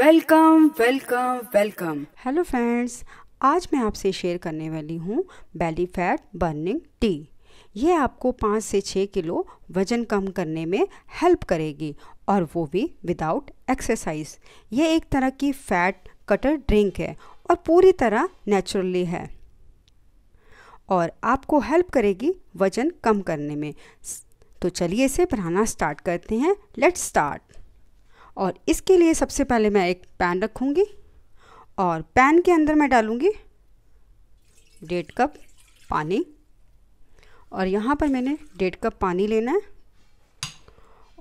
welcome welcome welcome hello friends आज मैं आपसे शेयर करने वाली हूँ बेली फैट बर्निंग टी ये आपको पाँच से छः किलो वज़न कम करने में हेल्प करेगी और वो भी विदाउट एक्सरसाइज ये एक तरह की फैट कटर ड्रिंक है और पूरी तरह नेचुरली है और आपको हेल्प करेगी वज़न कम करने में तो चलिए इसे बनाना स्टार्ट करते हैं लेट्स स्टार्ट और इसके लिए सबसे पहले मैं एक पैन रखूँगी और पैन के अंदर मैं डालूँगी डेढ़ कप पानी और यहाँ पर मैंने डेढ़ कप पानी लेना है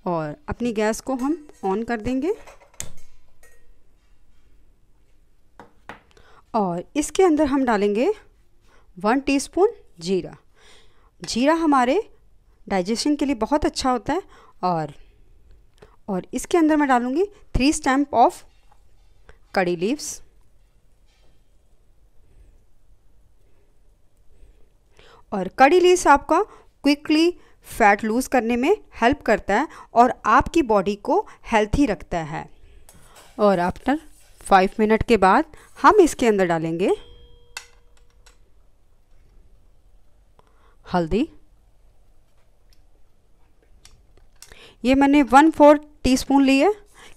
और अपनी गैस को हम ऑन कर देंगे और इसके अंदर हम डालेंगे वन टीस्पून जीरा जीरा हमारे डाइजेशन के लिए बहुत अच्छा होता है और और इसके अंदर मैं डालूँगी three stamp of curry leaves और कड़ी लीव्स आपका क्विकली फैट लूज़ करने में हेल्प करता है और आपकी बॉडी को हेल्थी रखता है और आफ्टर फाइव मिनट के बाद हम इसके अंदर डालेंगे हल्दी ये मैंने वन फोर टी स्पून ली है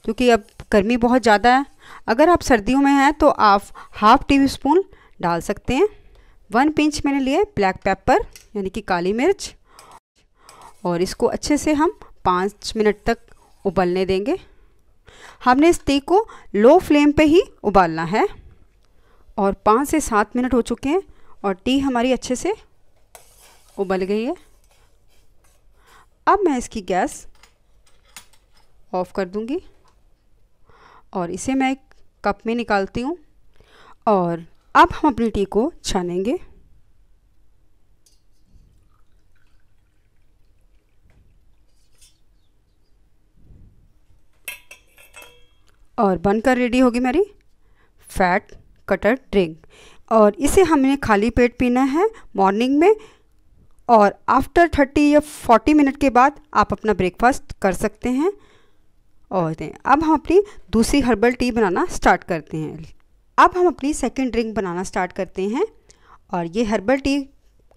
क्योंकि अब गर्मी बहुत ज़्यादा है अगर आप सर्दियों में हैं तो आप हाफ़ टी स्पून डाल सकते हैं वन पिंच मैंने लिए ब्लैक पेपर यानी कि काली मिर्च और इसको अच्छे से हम पाँच मिनट तक उबलने देंगे हमने इस टी को लो फ्लेम पे ही उबालना है और पाँच से सात मिनट हो चुके हैं और टी हमारी अच्छे से उबल गई है अब मैं इसकी गैस ऑफ़ कर दूँगी और इसे मैं एक कप में निकालती हूँ और अब हम अपनी टी को छानेंगे और बनकर रेडी होगी मेरी फैट कटर ड्रिंक और इसे हमें खाली पेट पीना है मॉर्निंग में और आफ्टर थर्टी या फोर्टी मिनट के बाद आप अपना ब्रेकफास्ट कर सकते हैं दें अब हम अपनी दूसरी हर्बल टी बनाना स्टार्ट करते हैं अब हम अपनी सेकेंड ड्रिंक बनाना स्टार्ट करते हैं और ये हर्बल टी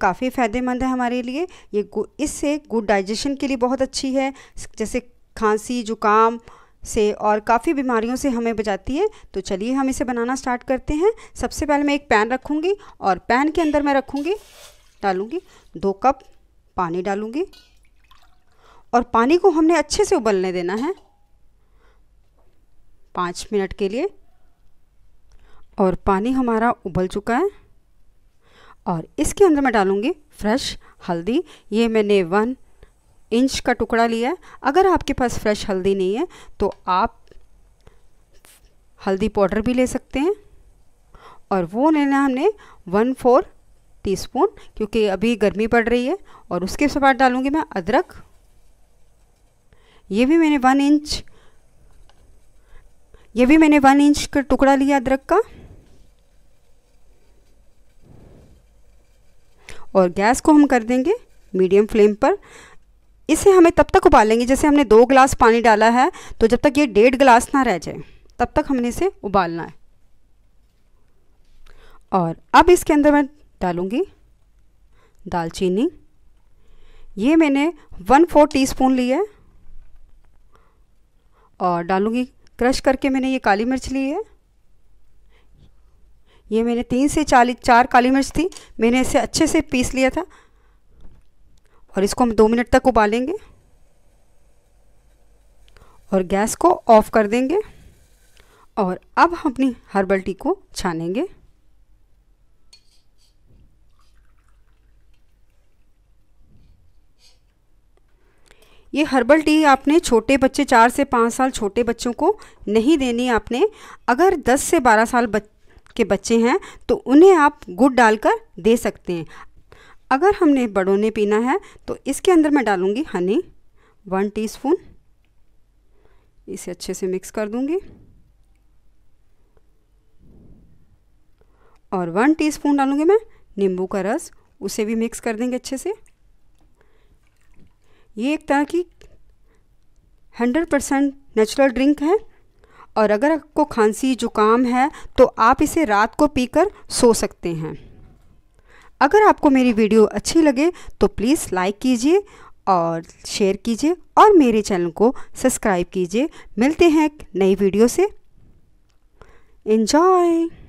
काफ़ी फ़ायदेमंद है हमारे लिए ये इससे गुड डाइजेशन के लिए बहुत अच्छी है जैसे खांसी जुकाम से और काफ़ी बीमारियों से हमें बचाती है तो चलिए हम इसे बनाना स्टार्ट करते हैं सबसे पहले मैं एक पैन रखूँगी और पैन के अंदर मैं रखूँगी डालूँगी दो कप पानी डालूँगी और पानी को हमने अच्छे से उबलने देना है पाँच मिनट के लिए और पानी हमारा उबल चुका है और इसके अंदर मैं डालूँगी फ्रेश हल्दी ये मैंने वन इंच का टुकड़ा लिया है अगर आपके पास फ्रेश हल्दी नहीं है तो आप हल्दी पाउडर भी ले सकते हैं और वो लेना हमने वन फोर टीस्पून क्योंकि अभी गर्मी पड़ रही है और उसके साथ डालूँगी मैं अदरक ये भी मैंने वन इंच ये भी मैंने वन इंच का टुकड़ा लिया अदरक का और गैस को हम कर देंगे मीडियम फ्लेम पर इसे हमें तब तक उबालेंगे जैसे हमने दो ग्लास पानी डाला है तो जब तक ये डेढ़ गिलास ना रह जाए तब तक हमने इसे उबालना है और अब इसके अंदर मैं डालूँगी दालचीनी ये मैंने वन फोर टी स्पून लिया और डालूंगी क्रश करके मैंने ये काली मिर्च ली है ये मैंने तीन से चाली चार काली मिर्च थी मैंने इसे अच्छे से पीस लिया था और इसको हम दो मिनट तक उबालेंगे और गैस को ऑफ कर देंगे और अब हम अपनी हर्बल टी को छानेंगे ये हर्बल टी आपने छोटे बच्चे चार से पाँच साल छोटे बच्चों को नहीं देनी आपने अगर दस से बारह साल बच के बच्चे हैं तो उन्हें आप गुड़ डालकर दे सकते हैं अगर हमने बड़ों ने पीना है तो इसके अंदर मैं डालूँगी हनी वन टीस्पून इसे अच्छे से मिक्स कर दूँगी और वन टीस्पून डालूँगी मैं नींबू का रस उसे भी मिक्स कर देंगे अच्छे से ये एक तरह की हंड्रेड परसेंट नेचुरल ड्रिंक है और अगर आपको खांसी जुकाम है तो आप इसे रात को पीकर सो सकते हैं अगर आपको मेरी वीडियो अच्छी लगे तो प्लीज़ लाइक कीजिए और शेयर कीजिए और मेरे चैनल को सब्सक्राइब कीजिए मिलते हैं एक नई वीडियो से इन्जॉय